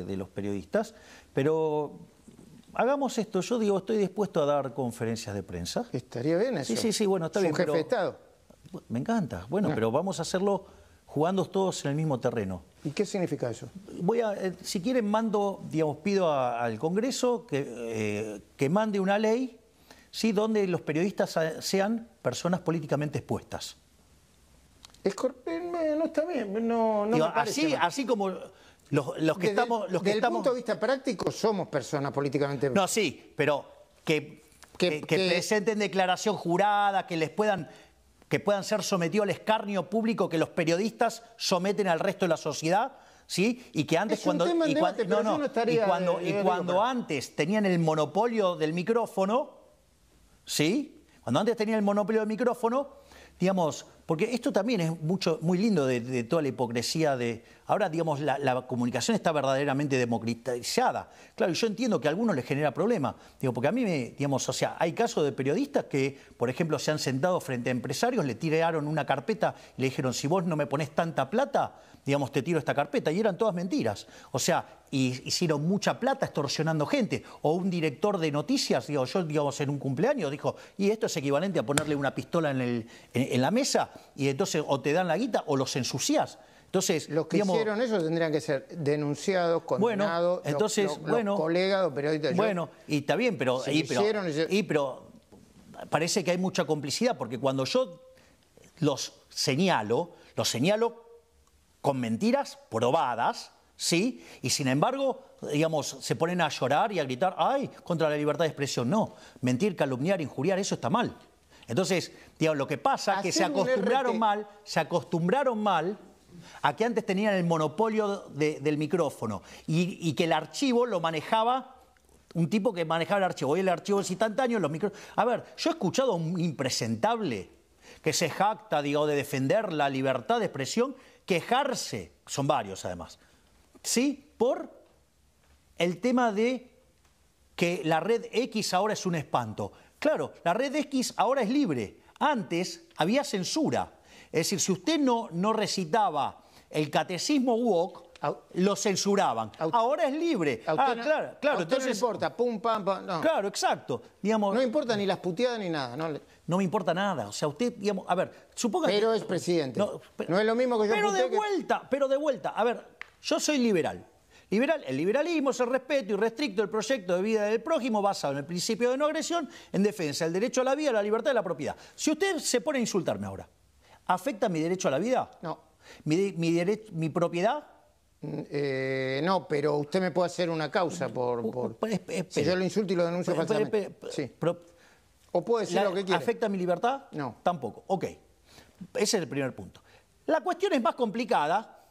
Este, de los periodistas, pero hagamos esto. Yo digo, estoy dispuesto a dar conferencias de prensa. Estaría bien eso. Sí, sí, sí, bueno, está bien. jefe de Estado. Me encanta. Bueno, pero vamos a hacerlo jugando todos en el mismo terreno. ¿Y qué significa eso? Voy a, eh, si quieren, mando, digamos, pido al Congreso que, eh, que mande una ley ¿sí? donde los periodistas sean personas políticamente expuestas. Escorpión, eh, no está bien, no, así, así como los, que estamos. Los que desde el punto de vista práctico, somos personas políticamente. No, sí, pero eh, que, que, presenten declaración jurada, que les puedan que puedan ser sometidos al escarnio público que los periodistas someten al resto de la sociedad, ¿sí? Y que antes cuando y cuando, y cuando, antes tenían el monopolio del micrófono, ¿sí? Cuando antes tenían el monopolio del micrófono, digamos, porque esto también es mucho, muy lindo de, toda la hipocresía de... Ahora, digamos, la, comunicación está verdaderamente democratizada. Claro, yo entiendo que a algunos les genera problema. Digo, porque a mí, me, digamos, o sea, hay casos de periodistas que, por ejemplo, se han sentado frente a empresarios, le tiraron una carpeta y le dijeron, si vos no me pones tanta plata, digamos, te tiro esta carpeta. Y eran todas mentiras. O sea, hicieron mucha plata extorsionando gente. O un director de noticias, digo, yo, digamos, en un cumpleaños dijo, y esto es equivalente a ponerle una pistola en la mesa y entonces o te dan la guita o los ensucias. Entonces, los que hicieron eso tendrían que ser denunciados, condenados, bueno, entonces, bueno, colegas o periodistas. Bueno, y está bien, pero, pero parece que hay mucha complicidad, porque cuando yo los señalo, los señalo con mentiras probadas, ¿sí? Y sin embargo, digamos, se ponen a llorar y a gritar, ay, contra la libertad de expresión. No, mentir, calumniar, injuriar, eso está mal. Entonces, lo que pasa es que se acostumbraron mal, se acostumbraron mal a que antes tenían el monopolio del micrófono y, que el archivo lo manejaba un tipo que manejaba el archivo. Hoy el archivo es instantáneo, los micrófonos... A ver, yo he escuchado a un impresentable que se jacta, digo, de defender la libertad de expresión, quejarse, son varios además, ¿sí? Por el tema de que la red X ahora es un espanto. Claro, la red X ahora es libre. Antes había censura. Es decir, si usted no, no recitaba el catecismo WOC, lo censuraban. Ahora es libre. ah, claro, claro. usted no importa, pum, pam, pam. Claro, exacto. Digamos, no importa ni las puteadas ni nada. No, no me importa nada. O sea, usted, digamos, a ver, suponga Pero es presidente. No, es lo mismo que yo Pero de vuelta, pero de vuelta. A ver, yo soy liberal el liberalismo es el respeto y restricto del proyecto de vida del prójimo basado en el principio de no agresión en defensa del derecho a la vida, la libertad y la propiedad. Si usted se pone a insultarme ahora, ¿afecta mi derecho a la vida? No. ¿Mi, mi propiedad? Mm, eh, no, pero usted me puede hacer una causa por... Pues, eh, si yo lo insulto y lo denuncio pues, pues, falsamente. Eh, o puede decir lo que quiera. ¿Afecta mi libertad? No. Tampoco. Ok. Ese es el primer punto. La cuestión es más complicada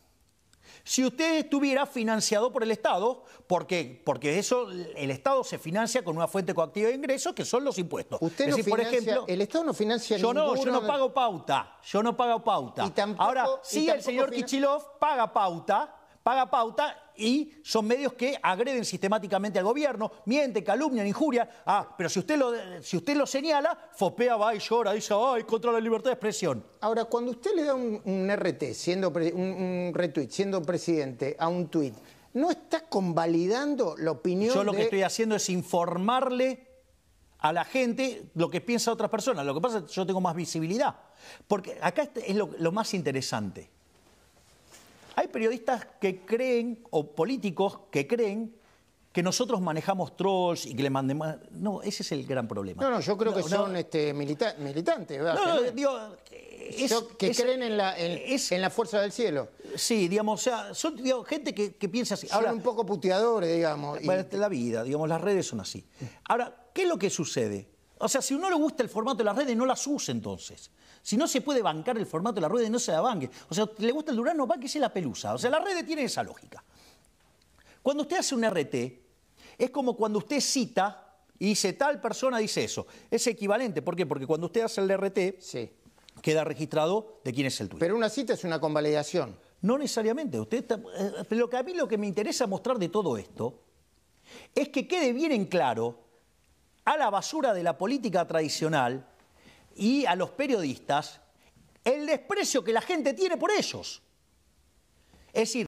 si usted estuviera financiado por el Estado, Porque eso, el Estado se financia con una fuente coactiva de ingresos que son los impuestos. Usted no por ejemplo, el Estado no financia Yo no, yo no pago pauta, yo no pago pauta. Ahora, sí el señor Kichilov paga pauta, paga pauta y son medios que agreden sistemáticamente al gobierno, mienten, calumnian, injurian. Ah, pero si usted lo, si usted lo señala, Fopea va y llora, dice, ay, contra la libertad de expresión. Ahora, cuando usted le da un, RT, siendo un, retweet, siendo presidente, a un tweet, ¿no está convalidando la opinión? Yo lo que estoy haciendo es informarle a la gente lo que piensa otras personas. Lo que pasa es que yo tengo más visibilidad. Porque acá este es lo más interesante. Hay periodistas que creen, o políticos que creen que nosotros manejamos trolls y que le mandemos... No, ese es el gran problema. No, no, yo creo que son este, militantes, ¿verdad? No, digo, que creen en la, la fuerza del cielo. Sí, digamos, o sea, son gente que, piensa así. Ahora, un poco puteadores, digamos. La vida, digamos, las redes son así. Ahora, ¿qué es lo que sucede? O sea, si uno le gusta el formato de las redes, no las use entonces. Si no se puede bancar el formato de las redes, no se la banque. O sea, le gusta el Durano, banquese la pelusa. O sea, las redes tienen esa lógica. Cuando usted hace un RT, es como cuando usted cita y dice tal persona dice eso. Es equivalente. ¿Por qué? Porque cuando usted hace el RT, queda registrado de quién es el tuyo. Pero una cita es una convalidación. No necesariamente. Usted eh, lo que a mí lo que me interesa mostrar de todo esto es que quede bien en claro a la basura de la política tradicional y a los periodistas el desprecio que la gente tiene por ellos. Es decir,